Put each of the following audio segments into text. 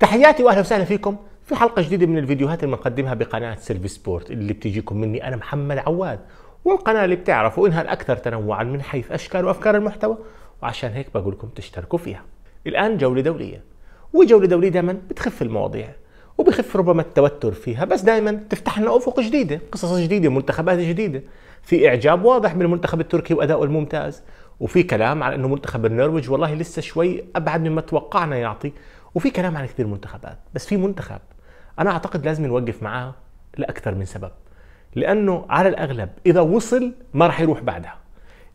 تحياتي واهلا وسهلا فيكم في حلقه جديده من الفيديوهات اللي بنقدمها بقناه سيلفي سبورت اللي بتجيكم مني انا محمد عواد والقناه اللي بتعرفوا انها الاكثر تنوعا من حيث اشكال وافكار المحتوى وعشان هيك بقول لكم تشتركوا فيها. الان جوله دوليه وجوله دوليه دائما بتخف المواضيع وبخف ربما التوتر فيها بس دائما تفتح لنا افق جديده، قصص جديده، منتخبات جديده، في اعجاب واضح بالمنتخب التركي وادائه الممتاز، وفي كلام على انه منتخب النرويج والله لسه شوي ابعد مما توقعنا يعطي وفي كلام عن كثير منتخبات بس في منتخب انا اعتقد لازم نوقف معاه لاكثر من سبب لانه على الاغلب اذا وصل ما راح يروح بعدها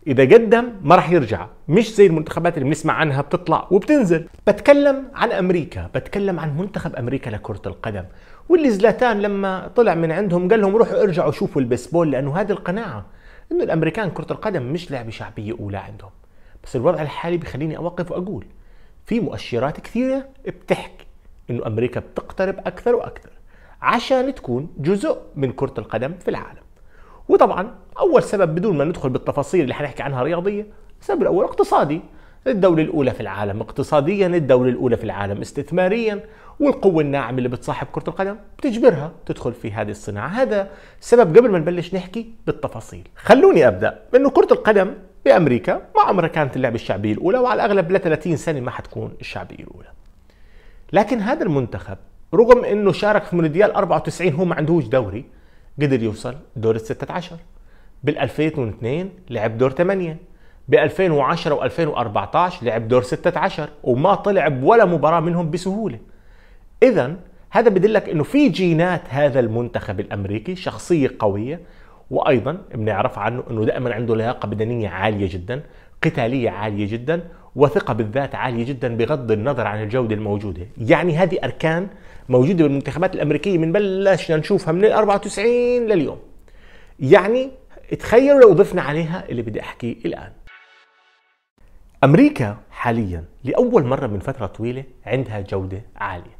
اذا قدم ما راح يرجع مش زي المنتخبات اللي بنسمع عنها بتطلع وبتنزل بتكلم عن امريكا بتكلم عن منتخب امريكا لكره القدم واللي زلاتان لما طلع من عندهم قال لهم روحوا ارجعوا شوفوا البيسبول لانه هذه القناعه انه الامريكان كره القدم مش لعبه شعبيه اولى عندهم بس الوضع الحالي بخليني اوقف واقول في مؤشرات كثيره بتحكي انه امريكا بتقترب اكثر واكثر عشان تكون جزء من كره القدم في العالم وطبعا اول سبب بدون ما ندخل بالتفاصيل اللي حنحكي عنها رياضيه السبب الاول اقتصادي الدولة الأولى في العالم اقتصاديا الدولة الأولى في العالم استثماريا والقوة الناعمة اللي بتصاحب كرة القدم بتجبرها تدخل في هذه الصناعة هذا سبب قبل ما نبلش نحكي بالتفاصيل خلوني أبدأ بأنه كرة القدم بأمريكا ما عمرها كانت اللعبة الشعبية الأولى وعلى الأغلب ل 30 سنة ما حتكون الشعبية الأولى لكن هذا المنتخب رغم انه شارك في مونديال 94 هو ما عندهوش دوري قدر يوصل دور ال 16 بال 2002 لعب دور 8 ب 2010 و2014 لعب دور 16 وما طلع بولا مباراه منهم بسهوله اذا هذا بدلك انه في جينات هذا المنتخب الامريكي شخصيه قويه وايضا بنعرف عنه انه دائما عنده لياقه بدنيه عاليه جدا قتاليه عاليه جدا وثقه بالذات عاليه جدا بغض النظر عن الجوده الموجوده يعني هذه اركان موجوده بالمنتخبات الامريكيه من بلشنا نشوفها من ال 94 لليوم يعني تخيلوا لو ضفنا عليها اللي بدي احكيه الان أمريكا حاليا لأول مرة من فترة طويلة عندها جودة عالية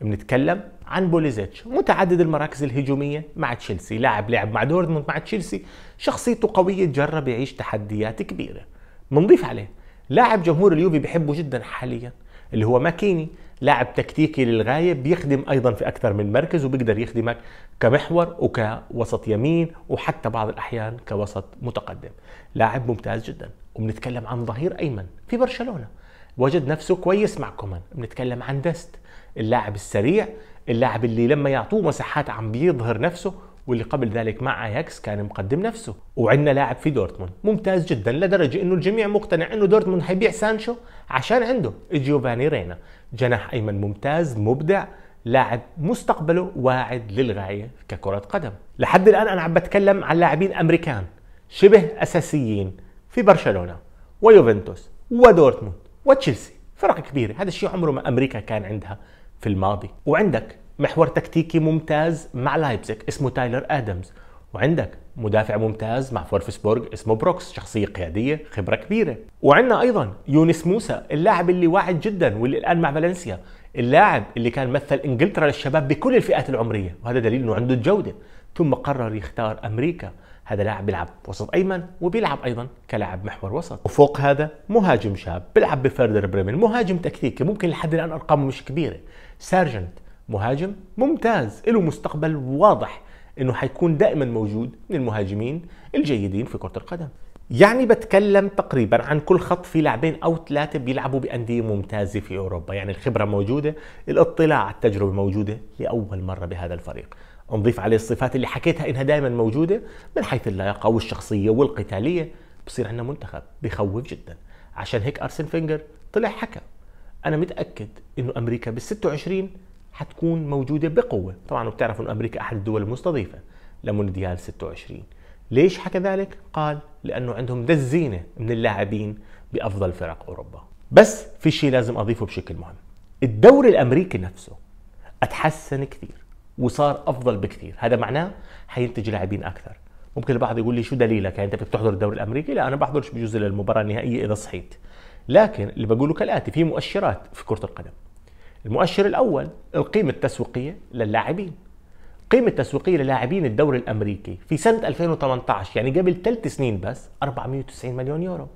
بنتكلم عن بوليزيتش متعدد المراكز الهجومية مع تشيلسي لاعب لعب مع دورتموند مع تشيلسي شخصيته قوية جرب يعيش تحديات كبيرة بنضيف عليه لاعب جمهور اليوفي بحبه جدا حاليا اللي هو ماكيني لاعب تكتيكي للغاية بيخدم أيضا في أكثر من مركز وبيقدر يخدمك كمحور وكوسط يمين وحتى بعض الأحيان كوسط متقدم لاعب ممتاز جدا وبنتكلم عن ظهير ايمن في برشلونه وجد نفسه كويس مع كومان بنتكلم عن دست اللاعب السريع اللاعب اللي لما يعطوه مساحات عم بيظهر نفسه واللي قبل ذلك مع اياكس كان مقدم نفسه وعندنا لاعب في دورتموند ممتاز جدا لدرجه انه الجميع مقتنع انه دورتموند حيبيع سانشو عشان عنده جيوفاني رينا جناح ايمن ممتاز مبدع لاعب مستقبله واعد للغايه ككره قدم لحد الان انا عم بتكلم عن لاعبين امريكان شبه اساسيين في برشلونه ويوفنتوس ودورتموند وتشيلسي فرق كبيره هذا الشيء عمره ما امريكا كان عندها في الماضي وعندك محور تكتيكي ممتاز مع لايبزيك اسمه تايلر ادمز وعندك مدافع ممتاز مع فورفسبورغ اسمه بروكس شخصية قيادية خبرة كبيرة وعندنا أيضا يونس موسى اللاعب اللي واعد جدا واللي الآن مع فالنسيا اللاعب اللي كان مثل إنجلترا للشباب بكل الفئات العمرية وهذا دليل أنه عنده الجودة ثم قرر يختار أمريكا هذا لاعب بيلعب وسط ايمن وبيلعب ايضا كلاعب محور وسط وفوق هذا مهاجم شاب بيلعب بفردر بريمن مهاجم تكتيكي ممكن لحد الان ارقامه مش كبيره سارجنت مهاجم ممتاز له مستقبل واضح انه حيكون دائما موجود من المهاجمين الجيدين في كره القدم يعني بتكلم تقريبا عن كل خط في لاعبين او ثلاثه بيلعبوا بانديه ممتازه في اوروبا يعني الخبره موجوده الاطلاع على التجربه موجوده لاول مره بهذا الفريق نضيف عليه الصفات اللي حكيتها انها دائما موجوده من حيث اللياقه والشخصيه والقتاليه بصير عندنا منتخب بخوف جدا عشان هيك ارسن فينجر طلع حكى انا متاكد انه امريكا بال 26 حتكون موجوده بقوه طبعا وبتعرفوا انه امريكا احد الدول المستضيفه لمونديال 26 ليش حكى ذلك قال لانه عندهم دزينه من اللاعبين بافضل فرق اوروبا بس في شيء لازم اضيفه بشكل مهم الدوري الامريكي نفسه اتحسن كثير وصار افضل بكثير هذا معناه حينتج لاعبين اكثر ممكن البعض يقول لي شو دليلك يعني انت بدك تحضر الدوري الامريكي لا انا بحضرش بجوز للمباراه النهائيه اذا صحيت لكن اللي بقوله كالاتي في مؤشرات في كره القدم المؤشر الاول القيمه التسويقيه للاعبين قيمة التسويقية للاعبين الدوري الأمريكي في سنة 2018 يعني قبل ثلاث سنين بس 490 مليون يورو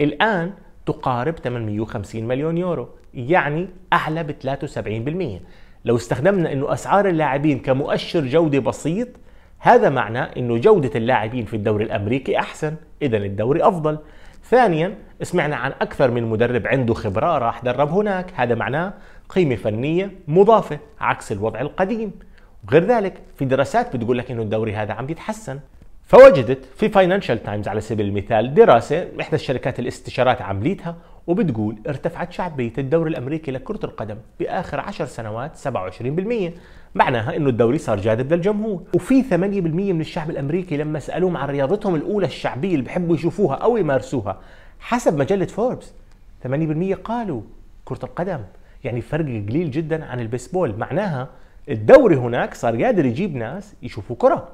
الآن تقارب 850 مليون يورو يعني أعلى ب 73% لو استخدمنا انه اسعار اللاعبين كمؤشر جوده بسيط هذا معناه انه جوده اللاعبين في الدوري الامريكي احسن اذا الدوري افضل ثانيا سمعنا عن اكثر من مدرب عنده خبره راح درب هناك هذا معناه قيمه فنيه مضافه عكس الوضع القديم وغير ذلك في دراسات بتقول لك انه الدوري هذا عم يتحسن فوجدت في فاينانشال تايمز على سبيل المثال دراسة إحدى الشركات الاستشارات عملتها وبتقول ارتفعت شعبية الدوري الأمريكي لكرة القدم بآخر عشر سنوات 27% معناها انه الدوري صار جاذب للجمهور وفي 8% من الشعب الامريكي لما سالوهم عن رياضتهم الاولى الشعبيه اللي بحبوا يشوفوها او يمارسوها حسب مجله فوربس 8% قالوا كره القدم يعني فرق قليل جدا عن البيسبول معناها الدوري هناك صار قادر يجيب ناس يشوفوا كره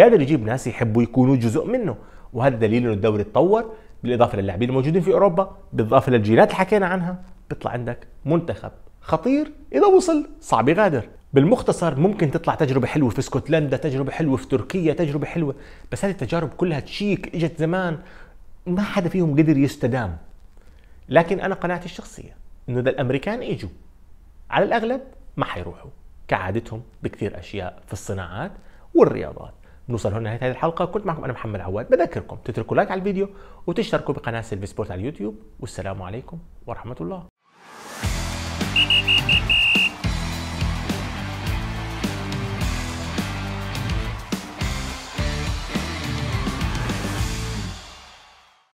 قادر يجيب ناس يحبوا يكونوا جزء منه وهذا دليل انه الدوري اتطور بالاضافه للاعبين الموجودين في اوروبا بالاضافه للجينات اللي حكينا عنها بيطلع عندك منتخب خطير اذا وصل صعب يغادر بالمختصر ممكن تطلع تجربة حلوة في اسكتلندا تجربة حلوة في تركيا تجربة حلوة بس هذه التجارب كلها تشيك اجت زمان ما حدا فيهم قدر يستدام لكن انا قناعتي الشخصية انه اذا الامريكان اجوا على الاغلب ما حيروحوا كعادتهم بكثير اشياء في الصناعات والرياضات نوصل هنا لنهايه هذه الحلقه كنت معكم انا محمد عواد بذكركم تتركوا لايك على الفيديو وتشتركوا بقناه سيلفي سبورت على اليوتيوب والسلام عليكم ورحمه الله